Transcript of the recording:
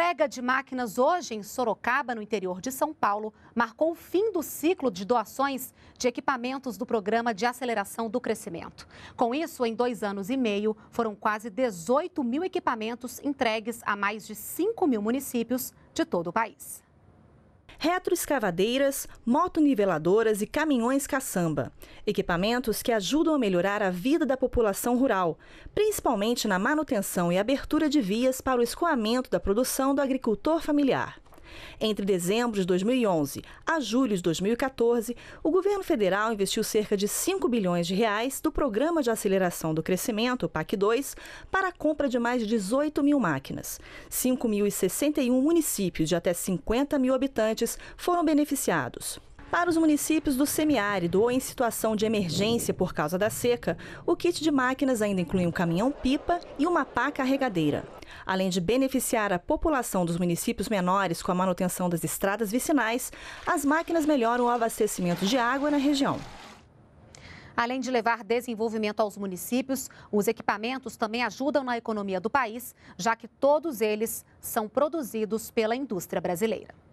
entrega de máquinas hoje em Sorocaba, no interior de São Paulo, marcou o fim do ciclo de doações de equipamentos do Programa de Aceleração do Crescimento. Com isso, em dois anos e meio, foram quase 18 mil equipamentos entregues a mais de 5 mil municípios de todo o país retroescavadeiras, motoniveladoras e caminhões caçamba. Equipamentos que ajudam a melhorar a vida da população rural, principalmente na manutenção e abertura de vias para o escoamento da produção do agricultor familiar. Entre dezembro de 2011 a julho de 2014, o governo federal investiu cerca de 5 bilhões de reais do Programa de Aceleração do Crescimento, PAC 2, para a compra de mais de 18 mil máquinas. 5.061 municípios de até 50 mil habitantes foram beneficiados. Para os municípios do semiárido ou em situação de emergência por causa da seca, o kit de máquinas ainda inclui um caminhão-pipa e uma pá carregadeira. Além de beneficiar a população dos municípios menores com a manutenção das estradas vicinais, as máquinas melhoram o abastecimento de água na região. Além de levar desenvolvimento aos municípios, os equipamentos também ajudam na economia do país, já que todos eles são produzidos pela indústria brasileira.